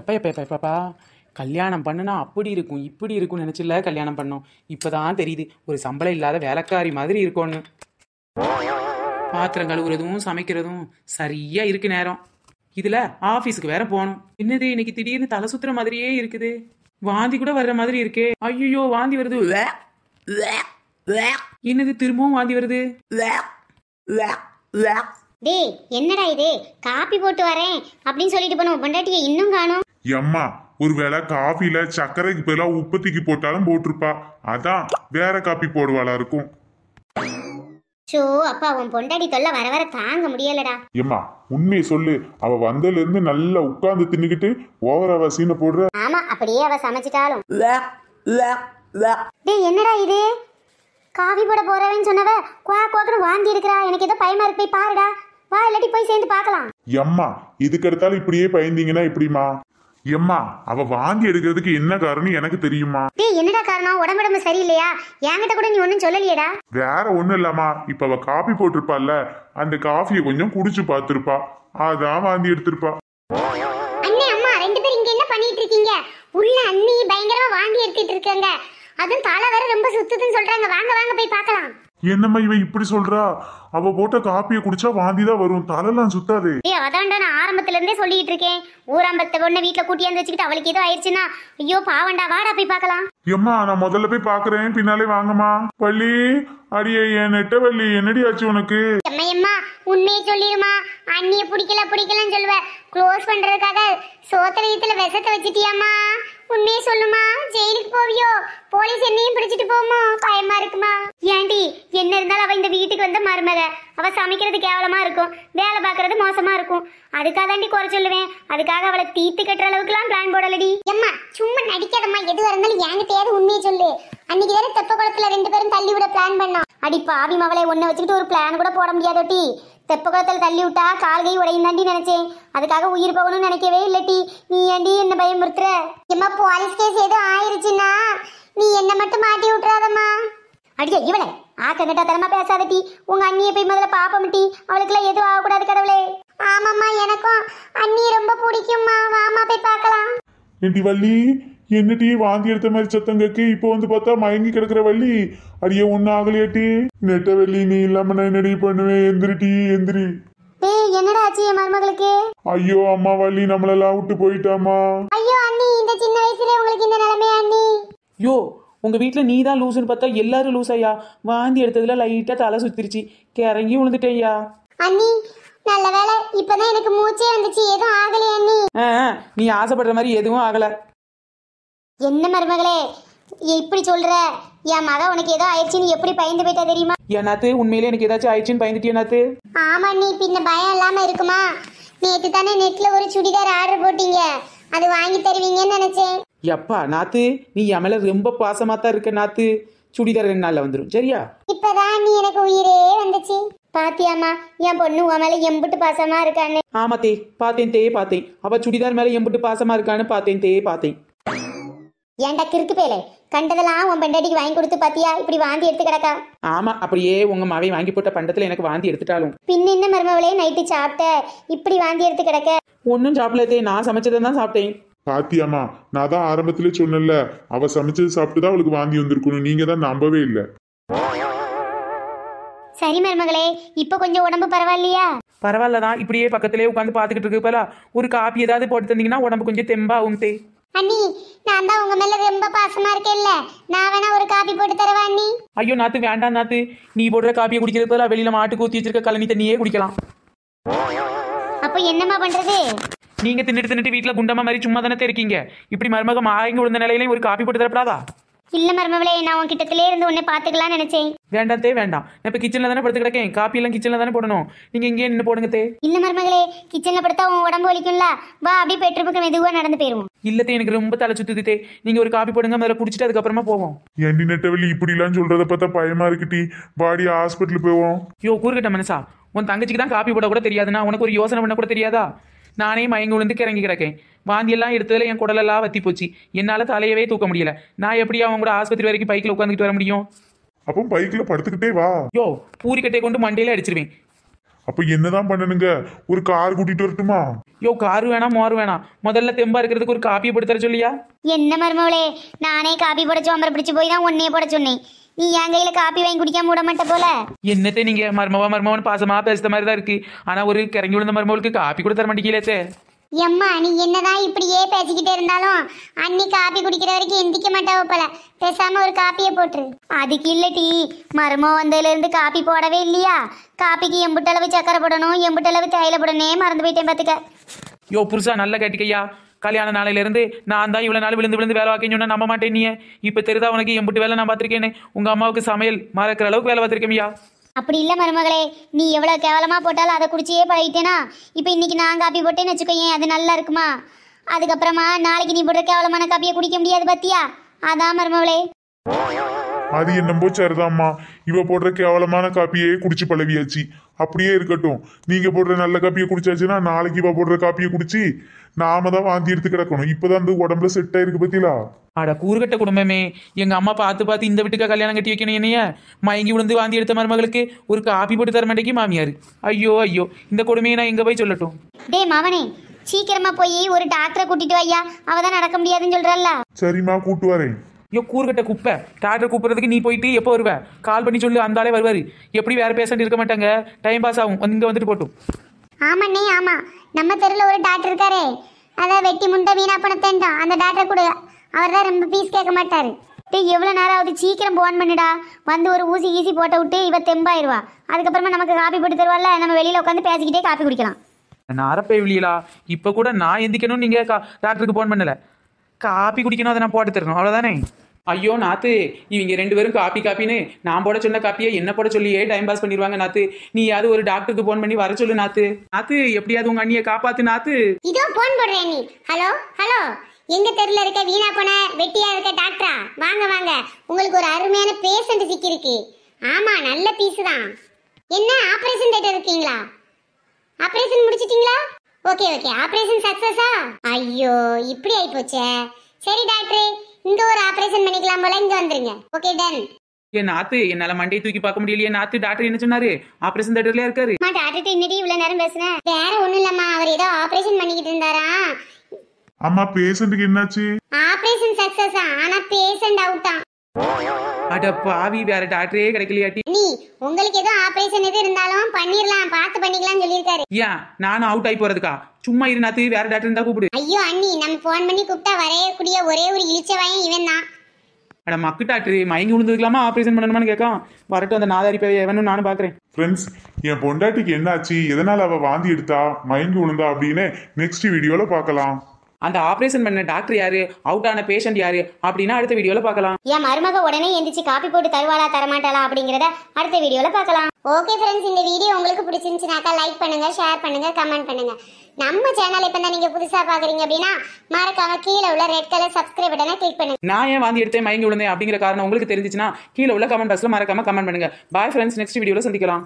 எப்போ எப்போ எப்போ எப்பப்பா கல்யாணம் பண்ணுனா அப்படி இருக்கும் இப்படி இருக்கும்னு நினச்சில்ல கல்யாணம் பண்ணோம் இப்போ தான் தெரியுது ஒரு சம்பளம் இல்லாத வேலைக்காரி மாதிரி இருக்கும்னு பாத்திரம் கழுவுறதும் சமைக்கிறதும் சரியாக இருக்கு நேரம் இதில் ஆஃபீஸுக்கு வேற போகணும் என்னது இன்னைக்கு திடீர்னு தலை சுற்றுற மாதிரியே இருக்குது வாந்தி கூட வர்ற மாதிரி இருக்கே ஐயோ வாந்தி வருது என்னது திரும்பவும் வாந்தி வருது டேய் என்னடா இது காப்பி போட்டு வரேன் அப்படின்னு சொல்லிட்டு போன பொண்டாட்டியை இன்னும் காணும் எம்மா ஒருவேளை காஃபில சக்கரைக்கு பதிலாக உற்பத்திக்கு போட்டாலும் போட்டிருப்பா அதான் வேற காப்பி போடுவாளா இருக்கும் சோ அப்பா அவன் பொண்டாடி தொல்லை வர வர தாங்க முடியலடா எம்மா உண்மையை சொல்லு அவ வந்ததுல இருந்து நல்லா உட்கார்ந்து தின்னுக்கிட்டு ஓவர் அவ சீனை போடுற ஆமா அப்படியே அவ சமைச்சிட்டாலும் டேய் என்னடா இது காஃபி போட போறவன்னு சொன்னவ குவா குவாக்குன்னு வாந்தி இருக்கிறா எனக்கு ஏதோ பயமா இருக்கு போய் பாருடா வா இல்லாட்டி போய் சேர்ந்து பார்க்கலாம் எம்மா இதுக்கு எடுத்தாலும் இப்படியே பயந்தீங்கன்னா எப்படிமா எம்மா அவ வாந்தி எடுக்கிறதுக்கு என்ன காரணம் எனக்கு தெரியுமா டேய் என்னடா காரணம் உடம்புடம்பு சரியில்லையா என்கிட்ட கூட நீ ஒன்றும் சொல்லலையேடா வேற ஒண்ணும் இல்லம்மா இப்ப அவ காபி போட்டிருப்பால்ல அந்த காஃபிய கொஞ்சம் குடிச்சு பார்த்திருப்பா அதான் வாந்தி எடுத்திருப்பா அண்ணே அம்மா ரெண்டு பேரும் இங்க என்ன பண்ணிட்டு இருக்கீங்க உள்ள அண்ணி பயங்கரமா வாந்தி எடுத்துட்டு இருக்காங்க அதுவும் தலை வேற ரொம்ப சுத்துதுன்னு சொல்றாங்க வாங்க வாங்க போய் பார்க்கலாம் என்னம்மா இவன் இப்படி சொல்றா அவ போட்ட காப்பிய குடிச்சா வாந்தி தான் வரும் தலைலாம் சுத்தாது ஏ அதான்டா நான் ஆரம்பத்துல இருந்தே சொல்லிட்டு இருக்கேன் ஊராம்பத்த பொண்ணு வீட்டுல கூட்டியாந்து வச்சுக்கிட்டு அவளுக்கு ஏதோ ஆயிடுச்சுன்னா ஐயோ பாவண்டா வாடா போய் பாக்கலாம் எம்மா நான் முதல்ல போய் பாக்குறேன் பின்னாலே வாங்கம்மா பள்ளி அடியே என் நெட்டவள்ளி என்னடி ஆச்சு உனக்கு எம்மா உண்மையை சொல்லிருமா அண்ணிய பிடிக்கல பிடிக்கலன்னு சொல்லுவ க்ளோஸ் பண்றதுக்காக சோத்திரத்துல விஷத்தை வச்சிட்டியாமா உண்மையை சொல்லுமா ஜெயிலுக்கு போவியோ போலீஸ் என்னையும் பிடிச்சிட்டு போமோ பயமா இருக்குமா ஏண்டி என்ன இருந்தாலும் அவள் இந்த வீட்டுக்கு வந்த மருமக அவள் சமைக்கிறது கேவலமாக இருக்கும் வேலை பார்க்கறது மோசமாக இருக்கும் அதுக்காக தாண்டி குறை சொல்லுவேன் அதுக்காக அவளை தீத்து கட்டுற அளவுக்குலாம் பிளான் போடலடி எம்மா சும்மா நடிக்காதம்மா எதுவாக இருந்தாலும் என்கிட்டயாவது உண்மையை சொல்லு அன்னைக்கு வேறு தெப்ப குளத்துல ரெண்டு பேரும் தள்ளி விட பிளான் பண்ணா அடி பாவி மவளை ஒன்றை வச்சுக்கிட்டு ஒரு பிளான் கூட போட முடியாதோட்டி தெப்ப குளத்தில் தள்ளி விட்டா கால்கை உடையும் தாண்டி நினைச்சேன் அதுக்காக உயிர் போகணும்னு நினைக்கவே இல்லட்டி நீ ஏண்டி என்ன பயமுறுத்துற எம்மா போலீஸ் கேஸ் எதுவும் ஆயிருச்சுன்னா நீ என்ன மட்டும் மாட்டி விட்டுறாதம்மா அடியே இவனை ஆக்கங்கிட்ட தரமா பேசாத டி உங்க அண்ணியை போய் முதல்ல பாப்போம் டி எல்லாம் எதுவும் ஆகக்கூடாது கடவுளே ஆமாம்மா எனக்கும் அண்ணி ரொம்ப பிடிக்கும்மா வாமா போய் பார்க்கலாம் ஏண்டி வள்ளி என்னடி வாந்தி எடுத்த மாதிரி சத்தம் கேக்கு இப்போ வந்து பார்த்தா மயங்கி கிடக்குற வள்ளி அடியே ஒன்னும் ஆகலையாட்டி நெட்ட வள்ளி நீ இல்லாம நான் என்னடி பண்ணுவேன் எந்திரிட்டி எந்திரி டேய் என்னடா ஆச்சு என் மருமகளுக்கு ஐயோ அம்மா வள்ளி நம்மளெல்லாம் விட்டு போயிட்டாமா ஐயோ அண்ணி இந்த சின்ன வயசுல உங்களுக்கு இந்த நிலைமை அண்ணி யோ உங்கள் வீட்டில் நீ தான் லூஸுன்னு பார்த்தா எல்லாரும் லூஸ் ஐயா வாந்தி எடுத்ததில் லைட்டாக தலை சுத்திருச்சு கிறங்கி விழுந்துட்டேயா அண்ணி நல்ல வேலை இப்பதான் எனக்கு மூச்சே வந்துச்சு எதுவும் ஆகலையே அண்ணி ஆ நீ ஆசைப்படுற மாதிரி எதுவும் ஆகலை என்ன மருமகளே இப்படி சொல்ற என் மக உனக்கு ஏதோ ஆயிடுச்சுன்னு எப்படி பயந்து போயிட்டா தெரியுமா என்னாத்து உண்மையிலே எனக்கு ஏதாச்சும் ஆயிடுச்சுன்னு பயந்துட்டியா நாத்து ஆமா நீ பின்ன பயம் இல்லாம இருக்குமா நேற்று தானே நெட்ல ஒரு சுடிதார் ஆர்டர் போட்டீங்க அது வாங்கி தருவீங்கன்னு நினைச்சேன் எப்பா நாத்து நீ என் மேல ரொம்ப பாசமா தான் இருக்க நாத்து சுடிதார் ரெண்டு நாள்ல வந்துடும் சரியா இப்பதான் நீ எனக்கு உயிரே வந்துச்சு பாத்தியாமா என் பொண்ணு உன் மேல எம்பிட்டு பாசமா இருக்கான்னு ஆமா தே பாத்தேன் தே பாத்தேன் அவ சுடிதார் மேல எம்பிட்டு பாசமா இருக்கான்னு பாத்தேன் தே பாத்தேன் ஏன்டா கிறுக்கு பேலே கண்டதெல்லாம் உன் பெண்டாட்டிக்கு வாங்கி கொடுத்து பாத்தியா இப்படி வாந்தி எடுத்து கிடக்கா ஆமா அப்படியே உங்க மாவை வாங்கி போட்ட பண்டத்துல எனக்கு வாந்தி எடுத்துட்டாலும் பின்ன என்ன மருமவளே நைட்டு சாப்பிட்ட இப்படி வாந்தி எடுத்து கிடக்க ஒன்னும் சாப்பிடல நான் சமைச்சதை தான் சாப்பிட்டேன் பாத்தியாமா நான் தான் ஆரம்பத்துல சொன்னேன்ல அவ சமைச்சது சாப்பிட்டு தான் அவளுக்கு வாங்கி வந்திருக்கணும் நீங்க தான் நம்பவே இல்லை சரி மருமகளே இப்ப கொஞ்சம் உடம்பு பரவாயில்லையா பரவாயில்லதான் இப்படியே பக்கத்திலே உட்காந்து பார்த்துக்கிட்டு இருக்கு போல ஒரு காப்பி ஏதாவது போட்டு தந்தீங்கன்னா உடம்பு கொஞ்சம் தெம்பாகும் தே அண்ணி நான் தான் உங்க மேல ரொம்ப பாசமா இருக்கேன்ல நான் வேணா ஒரு காபி போட்டு தரவா அண்ணி ஐயோ நாத்து வேண்டாம் நாத்து நீ போடுற காப்பியை குடிக்கிறது போல வெளியில மாட்டுக்கு ஊத்தி வச்சிருக்க கழனி தண்ணியே குடிக்கலாம் அப்ப என்னம்மா பண்றது நீங்கள் தின்னுட்டு தின்னுட்டு வீட்டில் குண்டம்மா மாதிரி சும்மா தானே இருக்கீங்க இப்படி மருமக மாயங்க விழுந்த நிலையிலையும் ஒரு காப்பி போட்டு தரப்படாதா இல்ல மருமவளே நான் உன் கிட்டத்திலே இருந்து உன்னை பாத்துக்கலாம் நினைச்சேன் வேண்டாம் தே வேண்டாம் நான் இப்ப கிச்சன்ல தானே படுத்து கிடக்கேன் காப்பி எல்லாம் கிச்சன்ல தானே போடணும் நீங்க இங்கே நின்று போடுங்க தே இல்ல மருமகளே கிச்சன்ல படுத்தா உன் உடம்பு வலிக்கும்ல வா அப்படி பெட்ரூமுக்கு மெதுவா நடந்து போயிருவோம் இல்ல தே எனக்கு ரொம்ப தலை சுத்துது தே நீங்க ஒரு காப்பி போடுங்க முதல்ல குடிச்சிட்டு அதுக்கப்புறமா போவோம் என்ன நெட்டவெளி இப்படி எல்லாம் சொல்றத பார்த்தா பயமா இருக்குட்டி பாடி ஹாஸ்பிட்டல் போவோம் யோ கூறுகிட்ட மனசா உன் தங்கச்சிக்கு தான் காப்பி போட கூட தெரியாதுன்னா உனக்கு ஒரு யோசனை பண்ண கூட தெரியாதா நானே மயங்கு விழுந்து கிறங்கி கிடக்கேன் வாந்தியெல்லாம் எடுத்ததில் என் குடலெல்லாம் வத்தி போச்சு என்னால் தலையவே தூக்க முடியல நான் எப்படியா அவங்க கூட ஆஸ்பத்திரி வரைக்கும் பைக்கில் உட்காந்துக்கிட்டு வர முடியும் அப்போ பைக்கில் படுத்துக்கிட்டே வா யோ பூரிக்கட்டையை கொண்டு மண்டையில் அடிச்சிருவேன் அப்போ என்னதான் பண்ணணுங்க ஒரு கார் கூட்டிட்டு வரட்டுமா யோ கார் வேணாம் மோர் வேணாம் முதல்ல தெம்பா இருக்கிறதுக்கு ஒரு காப்பி போட்டு தர சொல்லியா என்ன மருமவளே நானே காப்பி போட சோம்பரை பிடிச்சு போய் தான் உன்னையே போட சொன்னேன் நீ என் கையில காப்பி வாங்கி குடிக்க மூட மாட்ட போல என்னத்தை நீங்க மர்மவா மர்மவன் பாசமா பேசுற மாதிரி தான் இருக்கு ஆனா ஒரு கிறங்கி விழுந்த மர்மவளுக்கு காப்பி கூட தர மாட்டேங்கிறே எம்மா நீ என்னதான் இப்படியே பேசிக்கிட்டே இருந்தாலும் அன்னி காப்பி குடிக்கிற வரைக்கும் எந்திக்க மாட்டாவோ போல பேசாம ஒரு காப்பிய போட்டுரு அதுக்கு இல்ல டீ மர்மம் வந்ததுல இருந்து காப்பி போடவே இல்லையா காப்பிக்கு எம்புட்டளவு சக்கரை போடணும் எம்புட்டளவு தேயிலை போடணே மறந்து போயிட்டேன் பாத்துக்க யோ புருஷா நல்லா கேட்டுக்கையா கல்யாண நாளையிலேருந்து நான் தான் இவ்வளோ நாள் விழுந்து விழுந்து வேலை வாக்கின்னு சொன்னால் நம்ப மாட்டேன் நீ இப்போ தெரிதா உனக்கு புட்டு வேலை நான் பார்த்துருக்கேன்னு உங்கள் அம்மாவுக்கு சமையல் மறக்கிற அளவுக்கு வேலை பார்த்துருக்கேன்யா அப்படி இல்லை மருமகளே நீ எவ்வளோ கேவலமாக போட்டாலும் அதை குடிச்சியே பழகிட்டேனா இப்போ இன்னைக்கு நான் காப்பி போட்டேன்னு வச்சுக்கோயேன் அது நல்லா இருக்குமா அதுக்கப்புறமா நாளைக்கு நீ போடுற கேவலமான காப்பியை குடிக்க முடியாது பத்தியா அதான் மருமகளே அது என்னமோ சரிதாம்மா இவ போடுற கேவலமான காப்பியே குடிச்சு பழவியாச்சு அப்படியே இருக்கட்டும் நீங்க போடுற நல்ல காப்பியை குடிச்சாச்சுன்னா நாளைக்கு இவ போடுற காப்பியை குடிச்சு நாம தான் வாந்தி எடுத்து கிடக்கணும் இப்பதான் அந்த உடம்புல செட் ஆயிருக்கு பத்திலா அட கூறுகட்ட குடும்பமே எங்க அம்மா பார்த்து பார்த்து இந்த வீட்டுக்கா கல்யாணம் கட்டி வைக்கணும் என்னைய மயங்கி விழுந்து வாந்தி எடுத்த மருமகளுக்கு ஒரு காப்பி போட்டு தர மாட்டேங்கி மாமியார் ஐயோ ஐயோ இந்த கொடுமையை நான் எங்க போய் சொல்லட்டும் டே மாமனே சீக்கிரமா போய் ஒரு டாக்டரை கூட்டிட்டு ஐயா அவதான் நடக்க முடியாதுன்னு சொல்றல்ல சரிம்மா கூட்டு வரேன் ஐயோ கூறுகட்ட குப்பை டாக்டர் கூப்பிட்றதுக்கு நீ போயிட்டு எப்போ வருவேன் கால் பண்ணி சொல்லு வந்தாலே வருவார் எப்படி வேறு பேஷண்ட் இருக்க மாட்டாங்க டைம் பாஸ் ஆகும் வந்து இங்கே வந்துட்டு போட்டும் ஆமாண்ணே ஆமாம் நம்ம தெருவில் ஒரு டாக்டர் இருக்காரே அதான் வெட்டி முண்டை வீணா பண்ண பணத்தேன்ட்டான் அந்த டாக்டர் கூட அவர் தான் ரொம்ப பீஸ் கேட்க மாட்டார் டே எவ்வளோ நேரம் ஆகுது சீக்கிரம் போன் பண்ணுடா வந்து ஒரு ஊசி ஈசி போட்ட விட்டு இவ தெம்பாயிருவா அதுக்கப்புறமா நமக்கு காப்பி போட்டு தருவாயில்ல நம்ம வெளியில் உட்காந்து பேசிக்கிட்டே காப்பி குடிக்கலாம் நான் அரப்பை விழியலா இப்போ கூட நான் எந்திக்கணும் நீங்கள் டாக்டருக்கு ஃபோன் பண்ணலை காப்பி குடிக்கணும் அதை நான் போட்டு தரணும் அவ்வளோதானே ஐயோ நாத்து இவங்க ரெண்டு பேரும் காப்பி காப்பின்னு நான் போட சொன்ன காப்பியை என்ன போட சொல்லியே டைம் பாஸ் பண்ணிடுவாங்க நாத்து நீ யாரும் ஒரு டாக்டருக்கு ஃபோன் பண்ணி வர சொல்லு நாத்து நாத்து எப்படியாவது உங்க அண்ணியை காப்பாத்து நாத்து இதோ போன் போடுறேன் நீ ஹலோ ஹலோ எங்க தெருல இருக்க வீணா போன வெட்டியா இருக்க டாக்டரா வாங்க வாங்க உங்களுக்கு ஒரு அருமையான பேஷண்ட் இருக்கு ஆமா நல்ல பீஸ் தான் என்ன ஆபரேஷன் தேட்டர் இருக்கீங்களா ஆபரேஷன் முடிச்சிட்டீங்களா ஓகே ஓகே ஆபரேஷன் சக்சஸா ஐயோ இப்படி ஆயி போச்சே சரி டாக்டர் இந்த ஒரு ஆபரேஷன் பண்ணிக்கலாம் போல இங்க வந்துருங்க ஓகே டன் ஏ நாத்து என்னால மண்டையை தூக்கி பார்க்க முடியலையே நாத்து டாக்டர் என்ன சொன்னாரு ஆபரேஷன் தேட்டர்ல இருக்காரு மா டாக்டர் இன்னடி இவ்வளவு நேரம் பேசுனேன் வேற ஒண்ணும் இல்லம்மா அவர் ஏதோ ஆபரேஷன் பண்ணிக்கிட்டு இருந்தாரா அம்மா பேஷண்ட்க்கு என்னாச்சு ஆபரேஷன் சக்சஸ் ஆனா பேஷண்ட் அவுட்டா அட பாவி வேற டாக்டரே கிடைக்கலையாட்டி நீ உங்களுக்கு ஏதோ ஆபரேஷன் எது இருந்தாலும் பண்ணிரலாம் பாத்து பண்ணிக்கலாம் சொல்லிருக்காரு ஏன் நான் அவுட் ஆயி போறதுக்கா சும்மா இருந்தாத்து வேற டாக்டர் இருந்தா கூப்பிடு ஐயோ அண்ணி நம்ம ஃபோன் பண்ணி கூப்பிட்டா வரையக்கூடிய ஒரே ஒரு இழிச்சவாயன் இவன் தான் அட மக்கு டாக்டர் மயங்கி விழுந்துக்கலாமா ஆபரேஷன் பண்ணணுமான்னு கேட்கான் வரட்டும் அந்த நாதாரி பேவை எவனும் நானும் பாக்குறேன் ஃப்ரெண்ட்ஸ் என் பொண்டாட்டிக்கு என்னாச்சு எதனால அவ வாந்தி எடுத்தா மயங்கி விழுந்தா அப்படின்னு நெக்ஸ்ட் வீடியோல பாக்கலாம் அந்த ஆப்ரேஷன் பண்ண டாக்டர் யாரு அவுட் ஆன பேஷண்ட் யாரு அப்படின்னா அடுத்த வீடியோல பார்க்கலாம் என் மருமக உடனே எந்திரிச்சு காப்பி போட்டு தருவாளா தரமாட்டாளா அப்படிங்கறத அடுத்த வீடியோல பார்க்கலாம் ஓகே ஃப்ரெண்ட்ஸ் இந்த வீடியோ உங்களுக்கு பிடிச்சிருந்துச்சுனாக்கா லைக் பண்ணுங்க ஷேர் பண்ணுங்க கமெண்ட் பண்ணுங்க நம்ம சேனல் இப்போ தான் நீங்க புதுசா பாக்குறீங்க அப்படின்னா மறக்காம கீழே உள்ள ரெட் கலர் சப்ஸ்கிரைப் பட்டனை கிளிக் பண்ணுங்க நான் ஏன் வாந்தி எடுத்தேன் மயங்கி விழுந்தேன் அப்படிங்கிற காரணம் உங்களுக்கு தெரிஞ்சுச்சுன்னா கீழே உள்ள கமெண்ட் பாக்ஸ்ல மறக்காம கமெண்ட் பண்ணுங்க பாய் ஃப்ரெண்ட்ஸ் நெக்ஸ்ட் வீடியோல சந்திக்கலாம்